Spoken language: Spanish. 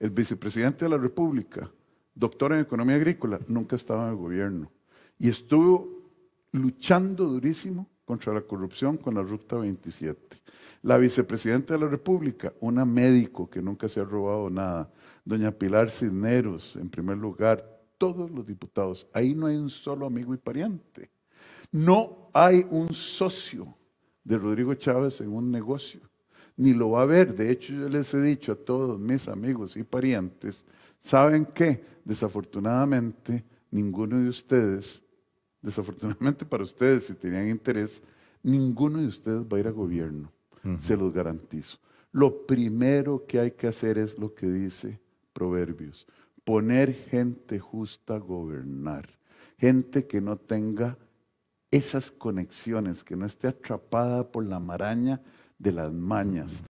El vicepresidente de la República, doctor en economía agrícola, nunca estaba en el gobierno y estuvo luchando durísimo contra la corrupción con la Ruta 27. La vicepresidenta de la República, una médico que nunca se ha robado nada, doña Pilar Cisneros, en primer lugar, todos los diputados, ahí no hay un solo amigo y pariente. No hay un socio de Rodrigo Chávez en un negocio ni lo va a ver. De hecho, yo les he dicho a todos mis amigos y parientes, ¿saben qué? Desafortunadamente, ninguno de ustedes, desafortunadamente para ustedes, si tenían interés, ninguno de ustedes va a ir a gobierno, se los garantizo. Lo primero que hay que hacer es lo que dice Proverbios, poner gente justa a gobernar, gente que no tenga esas conexiones, que no esté atrapada por la maraña de las mañas,